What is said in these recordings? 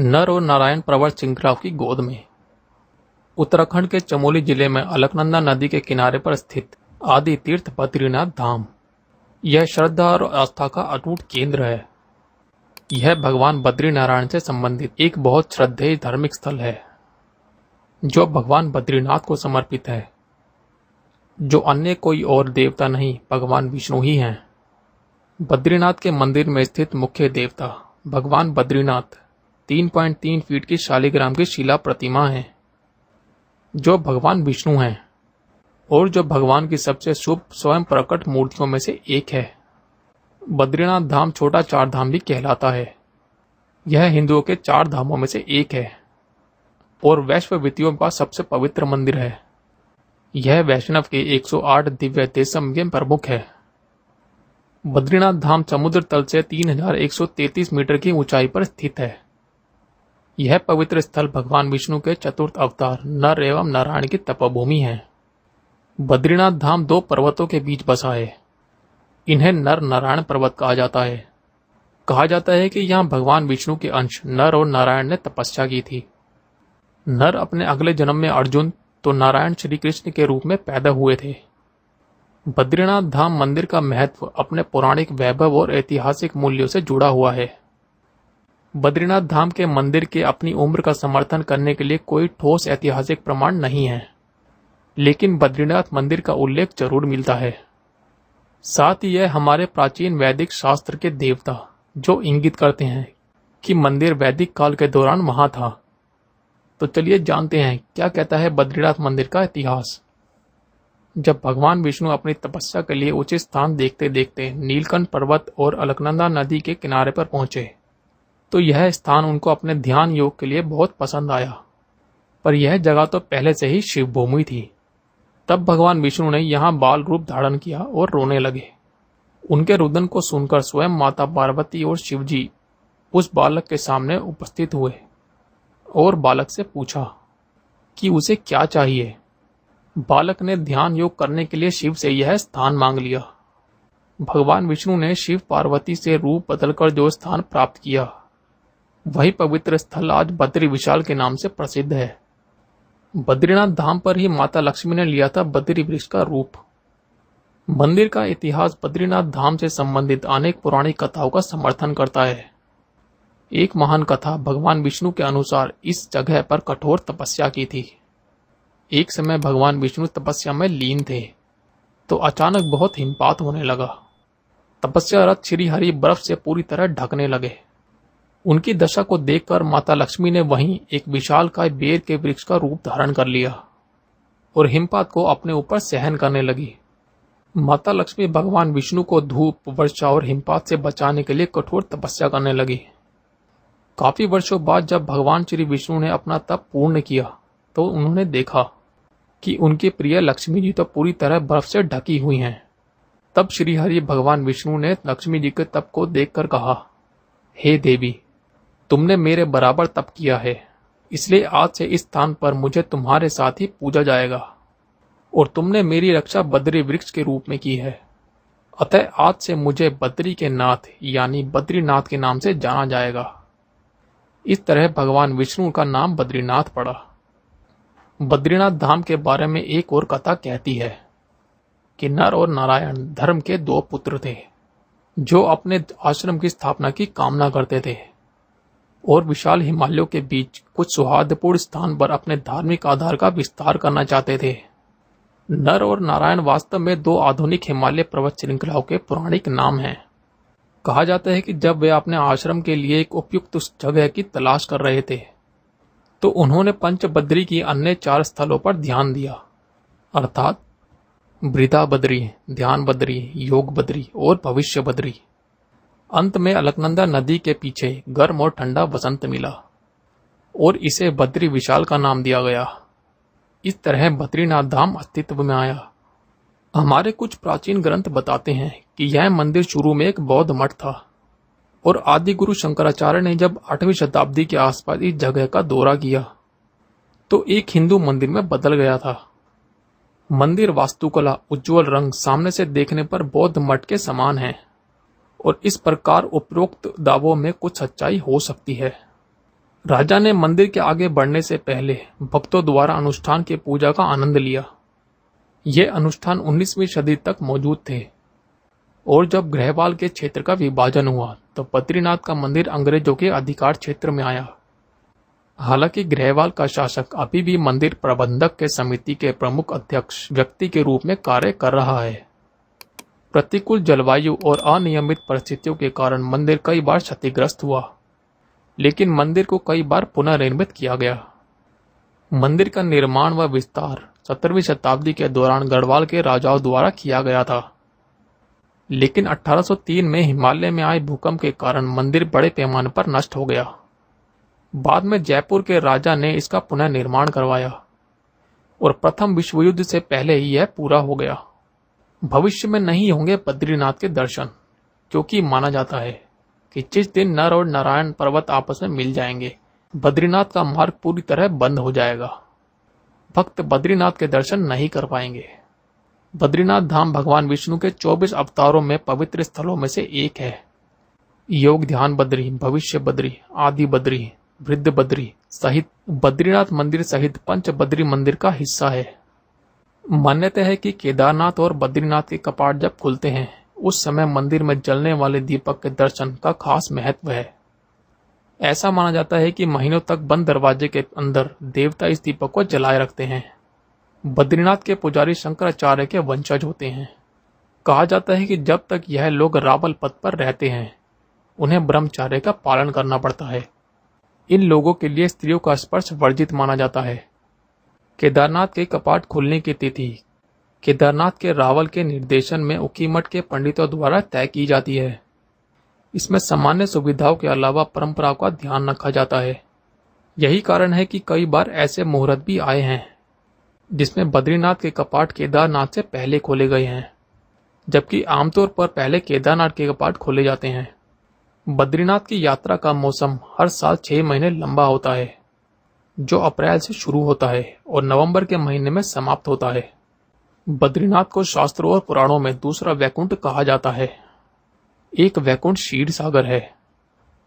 नर और नारायण प्रवर चिंगराव की गोद में उत्तराखंड के चमोली जिले में अलकनंदा नदी के किनारे पर स्थित आदि तीर्थ बद्रीनाथ धाम यह श्रद्धा और आस्था का अटूट केंद्र है यह भगवान बद्रीनारायण से संबंधित एक बहुत श्रद्धेय धार्मिक स्थल है जो भगवान बद्रीनाथ को समर्पित है जो अन्य कोई और देवता नहीं भगवान विष्णु ही हैं बद्रीनाथ के मंदिर में स्थित मुख्य देवता भगवान बद्रीनाथ 3.3 फीट की शालिग्राम की शिला प्रतिमा है जो भगवान विष्णु हैं और जो भगवान की सबसे शुभ स्वयं प्रकट मूर्तियों में से एक है बद्रीनाथ धाम छोटा चार धाम भी कहलाता है यह हिंदुओं के चार धामों में से एक है और वैश्ववितियों का सबसे पवित्र मंदिर है यह वैष्णव के 108 दिव्य देशम के प्रमुख है बद्रीनाथ धाम समुद्र तल से 3133 मीटर की ऊंचाई पर स्थित है यह पवित्र स्थल भगवान विष्णु के चतुर्थ अवतार नर एवं नारायण की तपोभूमि है बद्रीनाथ धाम दो पर्वतों के बीच बसा है इन्हें नर नारायण पर्वत कहा जाता है कहा जाता है कि यहाँ भगवान विष्णु के अंश नर और नारायण ने तपस्या की थी नर अपने अगले जन्म में अर्जुन तो नारायण श्री कृष्ण के रूप में पैदा हुए थे बद्रीनाथ धाम मंदिर का महत्व अपने पौराणिक वैभव और ऐतिहासिक मूल्यों से जुड़ा हुआ है बद्रीनाथ धाम के मंदिर के अपनी उम्र का समर्थन करने के लिए कोई ठोस ऐतिहासिक प्रमाण नहीं है लेकिन बद्रीनाथ मंदिर का उल्लेख जरूर मिलता है साथ ही यह हमारे प्राचीन वैदिक शास्त्र के देवता जो इंगित करते हैं कि मंदिर वैदिक काल के दौरान वहां था तो चलिए जानते हैं क्या कहता है बद्रीनाथ मंदिर का इतिहास जब भगवान विष्णु अपनी तपस्या के लिए उचित स्थान देखते देखते नीलकंठ पर्वत और अलकनंदा नदी के किनारे पर पहुंचे तो यह स्थान उनको अपने ध्यान योग के लिए बहुत पसंद आया पर यह जगह तो पहले से ही शिवभूमि थी तब भगवान विष्णु ने यहाँ बाल रूप धारण किया और रोने लगे उनके रुदन को सुनकर स्वयं माता पार्वती और शिव जी उस बालक के सामने उपस्थित हुए और बालक से पूछा कि उसे क्या चाहिए बालक ने ध्यान योग करने के लिए शिव से यह स्थान मांग लिया भगवान विष्णु ने शिव पार्वती से रूप बदलकर जो स्थान प्राप्त किया वही पवित्र स्थल आज बद्री विशाल के नाम से प्रसिद्ध है बद्रीनाथ धाम पर ही माता लक्ष्मी ने लिया था बद्री वृक्ष का रूप मंदिर का इतिहास बद्रीनाथ धाम से संबंधित अनेक पुरानी कथाओं का समर्थन करता है एक महान कथा भगवान विष्णु के अनुसार इस जगह पर कठोर तपस्या की थी एक समय भगवान विष्णु तपस्या में लीन थे तो अचानक बहुत हिमपात होने लगा तपस्या रथ श्रीहरि बर्फ से पूरी तरह ढकने लगे उनकी दशा को देखकर माता लक्ष्मी ने वहीं एक विशाल काय बेर के वृक्ष का रूप धारण कर लिया और हिमपात को अपने ऊपर सहन करने लगी माता लक्ष्मी भगवान विष्णु को धूप वर्षा और हिमपात से बचाने के लिए कठोर तपस्या करने लगी काफी वर्षों बाद जब भगवान श्री विष्णु ने अपना तप पूर्ण किया तो उन्होंने देखा कि उनके प्रिय लक्ष्मी जी तो पूरी तरह बर्फ से ढकी हुई हैं तब श्रीहरि भगवान विष्णु ने लक्ष्मी जी के तप को देखकर कहा हे देवी तुमने मेरे बराबर तप किया है इसलिए आज से इस स्थान पर मुझे तुम्हारे साथ ही पूजा जाएगा और तुमने मेरी रक्षा बद्री वृक्ष के रूप में की है अतः आज से मुझे बद्री के नाथ यानी बद्रीनाथ के नाम से जाना जाएगा इस तरह भगवान विष्णु का नाम बद्रीनाथ पड़ा बद्रीनाथ धाम के बारे में एक और कथा कहती है कि नर और नारायण धर्म के दो पुत्र थे जो अपने आश्रम की स्थापना की कामना करते थे और विशाल हिमालयों के बीच कुछ सौहार्दपूर्ण स्थान पर अपने धार्मिक आधार का विस्तार करना चाहते थे नर और नारायण वास्तव में दो आधुनिक हिमालय पर्वत श्रृंखलाओं के पौराणिक नाम हैं कहा जाता है कि जब वे अपने आश्रम के लिए एक उपयुक्त जगह की तलाश कर रहे थे तो उन्होंने पंचबद्री की अन्य चार स्थलों पर ध्यान दिया अर्थात वृदा बद्री ध्यान बद्री योग बद्री और भविष्य बद्री अंत में अलकनंदा नदी के पीछे गर्म और ठंडा बसंत मिला और इसे बद्री विशाल का नाम दिया गया इस तरह बद्रीनाथ धाम अस्तित्व में आया हमारे कुछ प्राचीन ग्रंथ बताते हैं कि यह मंदिर शुरू में एक बौद्ध मठ था और आदि गुरु शंकराचार्य ने जब आठवीं शताब्दी के आसपास इस जगह का दौरा किया तो एक हिंदू मंदिर में बदल गया था मंदिर वास्तुकला उज्जवल रंग सामने से देखने पर बौद्ध मठ के समान है और इस प्रकार उपरोक्त दावों में कुछ सच्चाई हो सकती है राजा ने मंदिर के आगे बढ़ने से पहले भक्तों द्वारा अनुष्ठान के पूजा का आनंद लिया ये अनुष्ठान 19वीं सदी तक मौजूद थे और जब ग्रहवाल के क्षेत्र का विभाजन हुआ तो बद्रीनाथ का मंदिर अंग्रेजों के अधिकार क्षेत्र में आया हालांकि ग्रहवाल का शासक अभी भी मंदिर प्रबंधक के समिति के प्रमुख अध्यक्ष व्यक्ति के रूप में कार्य कर रहा है प्रतिकूल जलवायु और अनियमित परिस्थितियों के कारण मंदिर कई बार क्षतिग्रस्त हुआ लेकिन मंदिर को कई बार पुनर्निर्मित किया गया मंदिर का निर्माण व विस्तार सत्रहवीं शताब्दी के दौरान गढ़वाल के राजाओं द्वारा किया गया था लेकिन 1803 में हिमालय में आए भूकंप के कारण मंदिर बड़े पैमाने पर नष्ट हो गया बाद में जयपुर के राजा ने इसका पुनर्निर्माण करवाया और प्रथम विश्व युद्ध से पहले ही यह पूरा हो गया भविष्य में नहीं होंगे बद्रीनाथ के दर्शन क्योंकि माना जाता है कि जिस दिन नर और नारायण पर्वत आपस में मिल जाएंगे बद्रीनाथ का मार्ग पूरी तरह बंद हो जाएगा भक्त बद्रीनाथ के दर्शन नहीं कर पाएंगे बद्रीनाथ धाम भगवान विष्णु के 24 अवतारों में पवित्र स्थलों में से एक है योग ध्यान बद्री भविष्य बद्री आदि बद्री वृद्ध बद्री सहित बद्रीनाथ मंदिर सहित पंच बद्री मंदिर का हिस्सा है मान्यता है कि केदारनाथ और बद्रीनाथ के कपाट जब खुलते हैं उस समय मंदिर में जलने वाले दीपक के दर्शन का खास महत्व है ऐसा माना जाता है कि महीनों तक बंद दरवाजे के अंदर देवता इस दीपक को जलाए रखते हैं बद्रीनाथ के पुजारी शंकराचार्य के वंशज होते हैं कहा जाता है कि जब तक यह लोग रावल पद पर रहते हैं उन्हें ब्रह्मचार्य का पालन करना पड़ता है इन लोगों के लिए स्त्रियों का स्पर्श वर्जित माना जाता है केदारनाथ के कपाट खुलने की तिथि केदारनाथ के रावल के निर्देशन में उकीमठ के पंडितों द्वारा तय की जाती है इसमें सामान्य सुविधाओं के अलावा परंपराओं का ध्यान रखा जाता है यही कारण है कि कई बार ऐसे मुहूर्त भी आए हैं जिसमें बद्रीनाथ के कपाट केदारनाथ से पहले खोले गए हैं जबकि आमतौर पर पहले केदारनाथ के कपाट खोले जाते हैं बद्रीनाथ की यात्रा का मौसम हर साल छह महीने लंबा होता है जो अप्रैल से शुरू होता है और नवंबर के महीने में समाप्त होता है बद्रीनाथ को शास्त्रों और पुराणों में दूसरा वैकुंठ कहा जाता है एक वैकुंठ शीर सागर है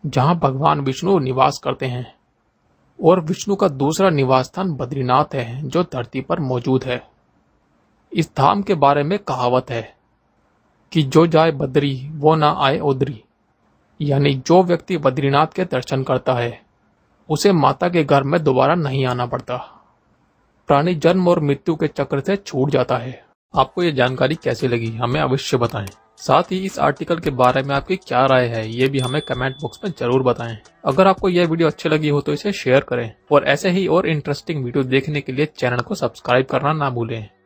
जहां भगवान विष्णु निवास करते हैं और विष्णु का दूसरा निवास स्थान बद्रीनाथ है जो धरती पर मौजूद है इस धाम के बारे में कहावत है कि जो जाए बद्री वो ना आए ओदरी यानी जो व्यक्ति बद्रीनाथ के दर्शन करता है उसे माता के घर में दोबारा नहीं आना पड़ता प्राणी जन्म और मृत्यु के चक्र से छूट जाता है आपको ये जानकारी कैसी लगी हमें अवश्य बताएं साथ ही इस आर्टिकल के बारे में आपकी क्या राय है ये भी हमें कमेंट बॉक्स में जरूर बताएं अगर आपको यह वीडियो अच्छी लगी हो तो इसे शेयर करें और ऐसे ही और इंटरेस्टिंग वीडियो देखने के लिए चैनल को सब्सक्राइब करना ना भूलें